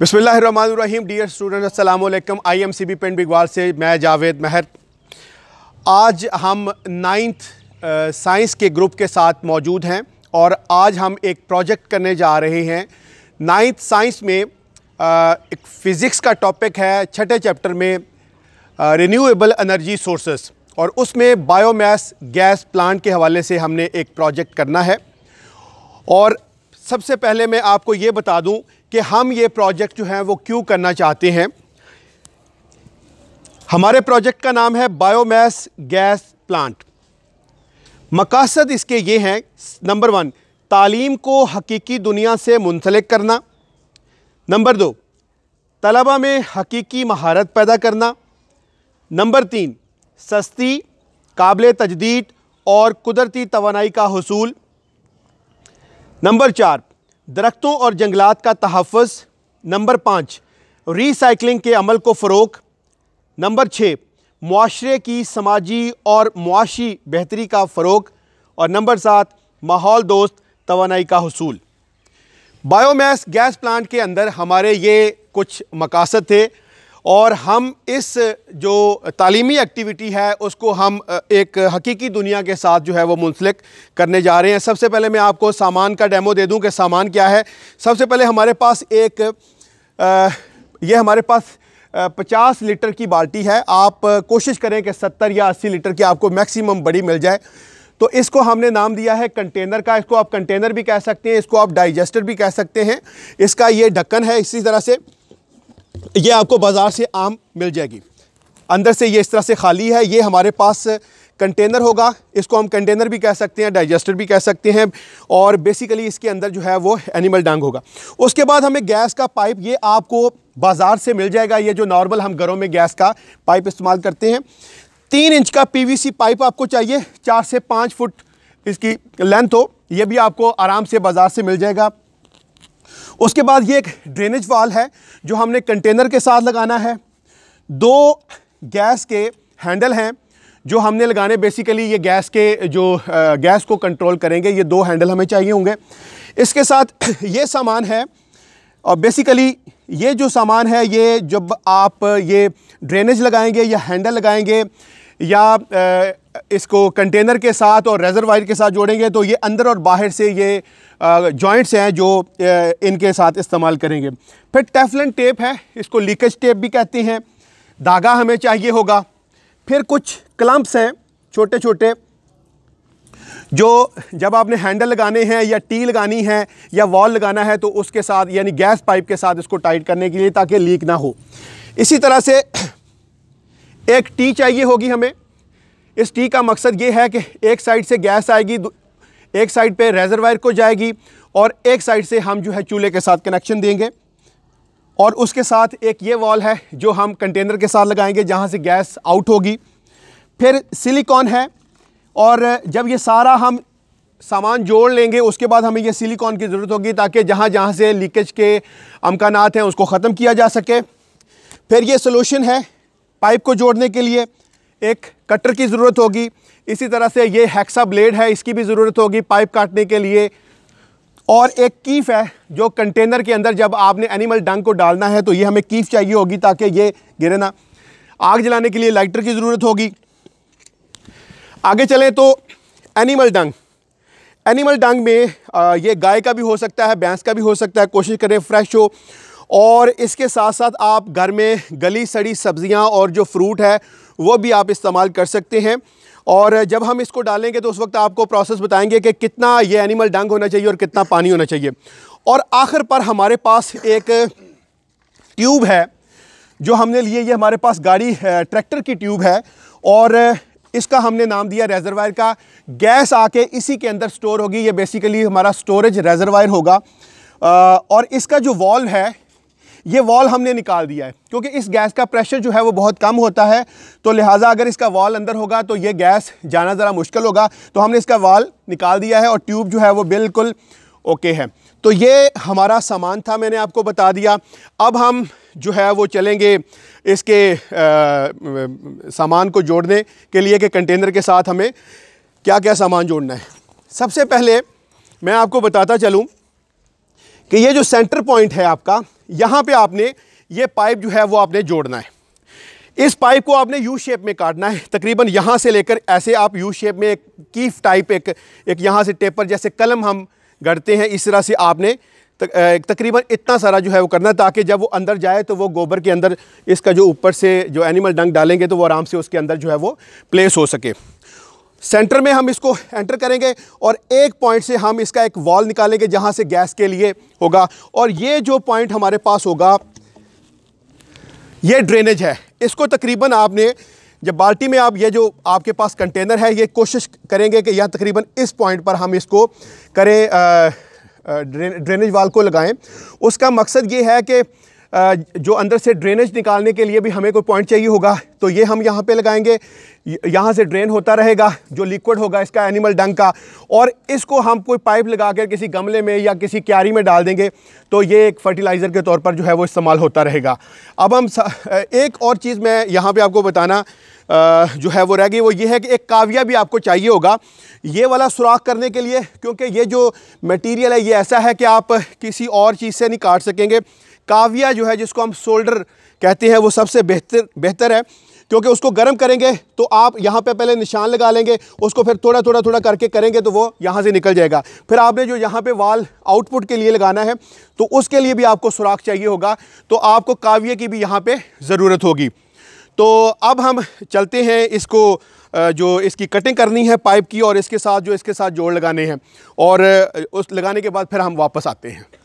बिसमीम dear student असलकम I am C B पेंट बिगवाल से मैं जावेद महर आज हम नाइन्थ साइंस के ग्रुप के साथ मौजूद हैं और आज हम एक प्रोजेक्ट करने जा रहे हैं नाइन्थ साइंस में आ, एक फ़िज़िक्स का टॉपिक है छठे चैप्टर में रिन्यूएबल एनर्जी सोर्सेस और उसमें बायोमास गैस प्लांट के हवाले से हमने एक प्रोजेक्ट करना है और सबसे पहले मैं आपको ये बता दूं कि हम ये प्रोजेक्ट जो है वो क्यों करना चाहते हैं हमारे प्रोजेक्ट का नाम है बायोमैस गैस प्लांट मकासद इसके ये हैं नंबर वन तालीम को हकीकी दुनिया से मुंसलिक करना नंबर दो तलबा में हकीकी महारत पैदा करना नंबर तीन सस्ती काबिल तजदीद और कुदरती तोानाई का हसूल नंबर चार दरख्तों और जंगलात का तहफ़ नंबर पाँच रीसाइकिलिंग के अमल को फ़रोग नंबर छः माशरे की समाजी और मुआशी बेहतरी का फ़रोग और नंबर सात माहौल दोस्त तोानाई का हसूल बायोमैस गैस प्लांट के अंदर हमारे ये कुछ मकासद थे और हम इस जो तालीमी एक्टिविटी है उसको हम एक हकीकी दुनिया के साथ जो है वो मुंसलिक करने जा रहे हैं सबसे पहले मैं आपको सामान का डेमो दे दूं कि सामान क्या है सबसे पहले हमारे पास एक आ, ये हमारे पास पचास लीटर की बाल्टी है आप कोशिश करें कि सत्तर या अस्सी लीटर की आपको मैक्सिमम बड़ी मिल जाए तो इसको हमने नाम दिया है कंटेनर का इसको आप कंटेनर भी कह सकते हैं इसको आप डाइजेस्टर भी कह सकते हैं इसका ये ढक्कन है इसी तरह से ये आपको बाज़ार से आम मिल जाएगी अंदर से ये इस तरह से खाली है ये हमारे पास कंटेनर होगा इसको हम कंटेनर भी कह सकते हैं डाइजेस्टर भी कह सकते हैं और बेसिकली इसके अंदर जो है वो एनिमल डांग होगा उसके बाद हमें गैस का पाइप ये आपको बाज़ार से मिल जाएगा ये जो नॉर्मल हम घरों में गैस का पाइप इस्तेमाल करते हैं तीन इंच का पीवीसी पाइप आपको चाहिए चार से पाँच फुट इसकी लेंथ हो ये भी आपको आराम से बाज़ार से मिल जाएगा उसके बाद ये एक ड्रेनेज वाल है जो हमने कंटेनर के साथ लगाना है दो गैस के हैंडल हैं जो हमने लगाने बेसिकली ये गैस के जो गैस को कंट्रोल करेंगे ये दो हैंडल हमें चाहिए होंगे इसके साथ ये सामान है और बेसिकली ये जो सामान है ये जब आप ये ड्रेनेज लगाएंगे या हैंडल लगाएंगे या इसको कंटेनर के साथ और रेजरवायर के साथ जोड़ेंगे तो ये अंदर और बाहर से ये जॉइंट्स हैं जो इनके साथ इस्तेमाल करेंगे फिर टेफलन टेप है इसको लीकेज टेप भी कहते हैं धागा हमें चाहिए होगा फिर कुछ क्लम्प्स हैं छोटे छोटे जो जब आपने हैंडल लगाने हैं या टी लगानी है या वॉल लगाना है तो उसके साथ यानी गैस पाइप के साथ इसको टाइट करने के लिए ताकि लीक ना हो इसी तरह से एक टी चाहिए होगी हमें इस टी का मकसद ये है कि एक साइड से गैस आएगी एक साइड पे रेजरवायर को जाएगी और एक साइड से हम जो है चूल्हे के साथ कनेक्शन देंगे और उसके साथ एक ये वॉल है जो हम कंटेनर के साथ लगाएंगे जहाँ से गैस आउट होगी फिर सिलिकॉन है और जब ये सारा हम सामान जोड़ लेंगे उसके बाद हमें ये सिलिकॉन की ज़रूरत होगी ताकि जहाँ जहाँ से लीकेज के अमकान हैं उसको ख़त्म किया जा सके फिर ये सोल्यूशन है पाइप को जोड़ने के लिए एक कटर की ज़रूरत होगी इसी तरह से ये हैक्सा ब्लेड है इसकी भी ज़रूरत होगी पाइप काटने के लिए और एक कीफ है जो कंटेनर के अंदर जब आपने एनिमल डंग को डालना है तो ये हमें कीफ चाहिए होगी ताकि ये गिरे ना आग जलाने के लिए लाइटर की ज़रूरत होगी आगे चलें तो एनिमल डंग एनिमल डंग में ये गाय का भी हो सकता है भैंस का भी हो सकता है कोशिश करें फ्रेश हो और इसके साथ साथ आप घर में गली सड़ी सब्ज़ियाँ और जो फ्रूट है वो भी आप इस्तेमाल कर सकते हैं और जब हम इसको डालेंगे तो उस वक्त आपको प्रोसेस बताएंगे कि कितना ये एनिमल डंग होना चाहिए और कितना पानी होना चाहिए और आखिर पर हमारे पास एक ट्यूब है जो हमने लिए ये हमारे पास गाड़ी ट्रैक्टर की ट्यूब है और इसका हमने नाम दिया रेजरवायर का गैस आके इसी के अंदर स्टोर होगी ये बेसिकली हमारा स्टोरेज रेजरवायर होगा और इसका जो वॉल्व है ये वॉल हमने निकाल दिया है क्योंकि इस गैस का प्रेशर जो है वो बहुत कम होता है तो लिहाजा अगर इसका वॉल अंदर होगा तो ये गैस जाना ज़रा मुश्किल होगा तो हमने इसका वॉल निकाल दिया है और ट्यूब जो है वो बिल्कुल ओके है तो ये हमारा सामान था मैंने आपको बता दिया अब हम जो है वो चलेंगे इसके सामान को जोड़ने के लिए कि कंटेनर के साथ हमें क्या क्या सामान जोड़ना है सबसे पहले मैं आपको बताता चलूँ कि ये जो सेंटर पॉइंट है आपका यहाँ पे आपने ये पाइप जो है वो आपने जोड़ना है इस पाइप को आपने यू शेप में काटना है तकरीबन यहाँ से लेकर ऐसे आप यू शेप में एक कीफ टाइप एक एक यहाँ से टेपर जैसे कलम हम गढ़ते हैं इस तरह से आपने तक, तकरीबन इतना सारा जो है वो करना है ताकि जब वो अंदर जाए तो वो गोबर के अंदर इसका जो ऊपर से जो एनिमल डंग डालेंगे तो वो आराम से उसके अंदर जो है वो प्लेस हो सके सेंटर में हम इसको एंटर करेंगे और एक पॉइंट से हम इसका एक वॉल निकालेंगे जहाँ से गैस के लिए होगा और ये जो पॉइंट हमारे पास होगा ये ड्रेनेज है इसको तकरीबन आपने जब बाल्टी में आप ये जो आपके पास कंटेनर है ये कोशिश करेंगे कि यह तकरीबन इस पॉइंट पर हम इसको करें आ, ड्रेनेज वाल को लगाएं उसका मकसद ये है कि जो अंदर से ड्रेनेज निकालने के लिए भी हमें कोई पॉइंट चाहिए होगा तो ये हम यहाँ पे लगाएंगे यहाँ से ड्रेन होता रहेगा जो लिक्विड होगा इसका एनिमल डंग का और इसको हम कोई पाइप लगा कर किसी गमले में या किसी क्यारी में डाल देंगे तो ये एक फर्टिलाइज़र के तौर पर जो है वो इस्तेमाल होता रहेगा अब हम एक और चीज़ मैं यहाँ पर आपको बताना जो है वो रह गई वो ये है कि एक काविया भी आपको चाहिए होगा ये वाला सुराख करने के लिए क्योंकि ये जो मटेरियल है ये ऐसा है कि आप किसी और चीज़ से नहीं काट सकेंगे काविया जो है जिसको हम शोल्डर कहते हैं वो सबसे बेहतर बेहतर है क्योंकि उसको गर्म करेंगे तो आप यहाँ पे पहले निशान लगा लेंगे उसको फिर थोड़ा थोड़ा थोड़ा करके करेंगे तो वो यहाँ से निकल जाएगा फिर आपने जो यहाँ पे वाल आउटपुट के लिए लगाना है तो उसके लिए भी आपको सुराख चाहिए होगा तो आपको काव्य की भी यहाँ पे ज़रूरत होगी तो अब हम चलते हैं इसको जो इसकी कटिंग करनी है पाइप की और इसके साथ जो इसके साथ जोड़ लगाने हैं और उस लगाने के बाद फिर हम वापस आते हैं